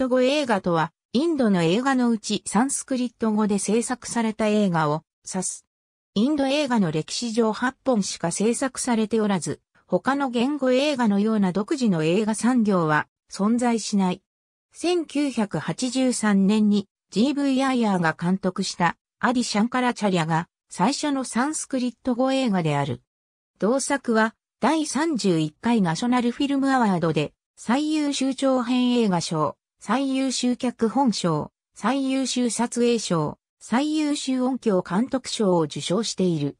ト語映画とは、インドの映画のうちサンスクリット語で制作された映画を指す。インド映画の歴史上8本しか制作されておらず、他の言語映画のような独自の映画産業は存在しない。1983年に G.V. アイーが監督したアディ・シャンカラチャリャが最初のサンスクリット語映画である。同作は第31回ナショナルフィルムアワードで最優秀長編映画賞、最優秀脚本賞、最優秀撮影賞、最優秀音響監督賞を受賞している。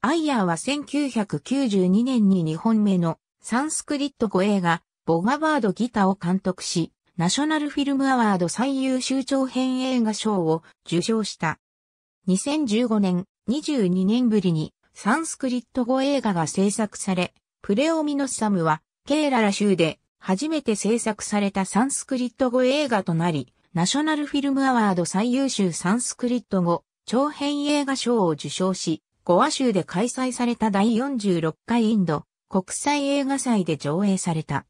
アイヤーは1992年に2本目のサンスクリット語映画、ボガバードギタを監督し、ナショナルフィルムアワード最優秀長編映画賞を受賞した。2015年、22年ぶりにサンスクリット語映画が制作され、プレオミノスサムは、ケーララ州で初めて制作されたサンスクリット語映画となり、ナショナルフィルムアワード最優秀サンスクリット語、長編映画賞を受賞し、ゴア州で開催された第46回インド国際映画祭で上映された。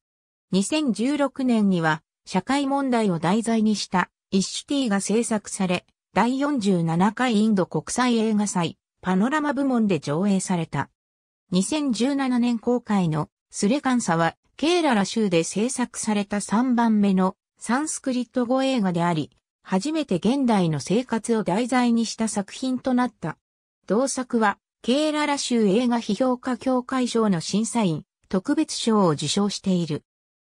2016年には社会問題を題材にしたイッシュティが制作され、第47回インド国際映画祭パノラマ部門で上映された。2017年公開のスレカンサは、ケーララ州で制作された3番目のサンスクリット語映画であり、初めて現代の生活を題材にした作品となった。同作は、ケーララ州映画批評家協会賞の審査員、特別賞を受賞している。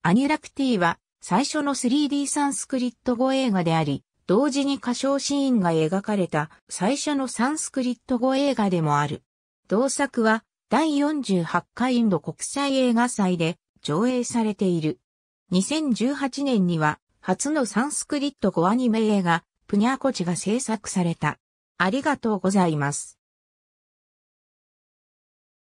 アニュラクティは、最初の 3D サンスクリット語映画であり、同時に歌唱シーンが描かれた最初のサンスクリット語映画でもある。同作は第48回インド国際映画祭で上映されている。2018年には初のサンスクリット語アニメ映画、プニャーコチが制作された。ありがとうございます。